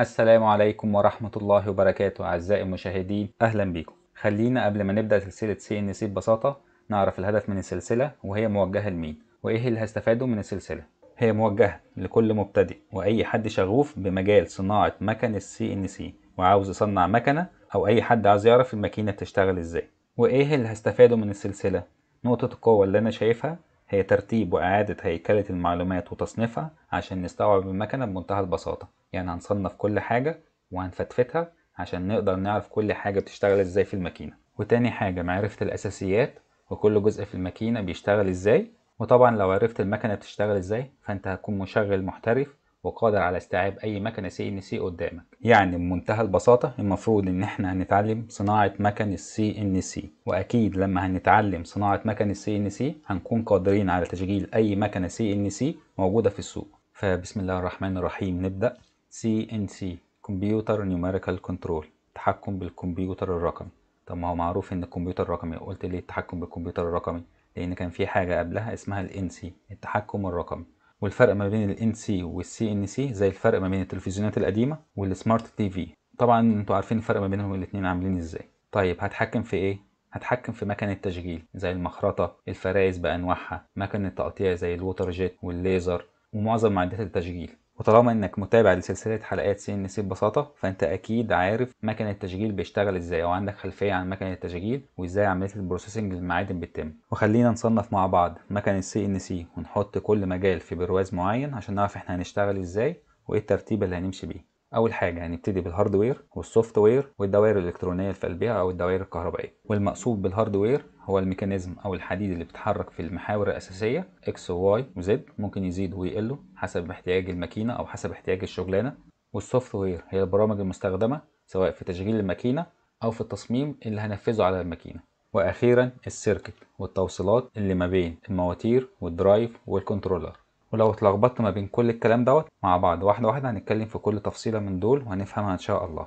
السلام عليكم ورحمة الله وبركاته أعزائي المشاهدين أهلا بيكم خلينا قبل ما نبدأ سلسلة سي إن سي ببساطة نعرف الهدف من السلسلة وهي موجهة لمين وإيه اللي هستفاده من السلسلة هي موجهة لكل مبتدئ وأي حد شغوف بمجال صناعة مكن السي إن سي وعاوز يصنع مكنة أو أي حد عايز يعرف الماكينة بتشتغل إزاي وإيه اللي هستفاده من السلسلة نقطة القوة اللي أنا شايفها هي ترتيب وإعادة هيكلة المعلومات وتصنيفها عشان نستوعب المكنة بمنتهى البساطة يعني هنصنف كل حاجة وهنفتفتها عشان نقدر نعرف كل حاجة بتشتغل ازاي في الماكينة وتاني حاجة معرفة الأساسيات وكل جزء في الماكينة بيشتغل ازاي وطبعا لو عرفت المكنة بتشتغل ازاي فانت هتكون مشغل محترف وقادر على استيعاب اي مكنه سي ان سي قدامك يعني بمنتهى البساطه المفروض ان احنا هنتعلم صناعه مكن السي ان سي واكيد لما هنتعلم صناعه مكن السي ان سي هنكون قادرين على تشغيل اي مكنه سي ان سي موجوده في السوق فبسم الله الرحمن الرحيم نبدا سي ان سي كمبيوتر نيوميريكال كنترول تحكم بالكمبيوتر الرقمي طب ما هو معروف ان الكمبيوتر الرقمي قلت ليه التحكم بالكمبيوتر الرقمي لان كان في حاجه قبلها اسمها الان سي التحكم الرقمي والفرق ما بين ال NC وال CNC زي الفرق ما بين التلفزيونات القديمه والسمارت تي في طبعا انتوا عارفين الفرق ما بينهم الاثنين عاملين ازاي طيب هتحكم في ايه هتحكم في مكان التشغيل زي المخرطة الفرائس بأنواعها مكان التقطيع زي الوتر جيت والليزر ومعظم معدات التشغيل وطالما انك متابع لسلسلة حلقات سي ان سي ببساطة فانت اكيد عارف مكن التشغيل بيشتغل ازاي او عندك خلفية عن مكن التشغيل وازاي عملية البروسيسنج للمعادن بتتم وخلينا نصنف مع بعض مكن السي ان سي ونحط كل مجال في برواز معين عشان نعرف احنا هنشتغل ازاي وايه الترتيب اللي هنمشي بيه اول حاجه هنبتدي بالهاردوير والسوفت وير والدوائر الالكترونيه اللي في قلبها او الدوائر الكهربائيه والمقصود بالهاردوير هو الميكانيزم او الحديد اللي بيتحرك في المحاور الاساسيه اكس وواي وزد ممكن يزيد ويقل حسب احتياج الماكينه او حسب احتياج الشغلانه والسوفت وير هي البرامج المستخدمه سواء في تشغيل الماكينه او في التصميم اللي هنفذه على الماكينه واخيرا السيركت والتوصيلات اللي ما بين المواتير والدرايف والكنترولر ولو اتلخبطت ما بين كل الكلام دوت مع بعض واحده واحده هنتكلم في كل تفصيله من دول وهنفهمها ان شاء الله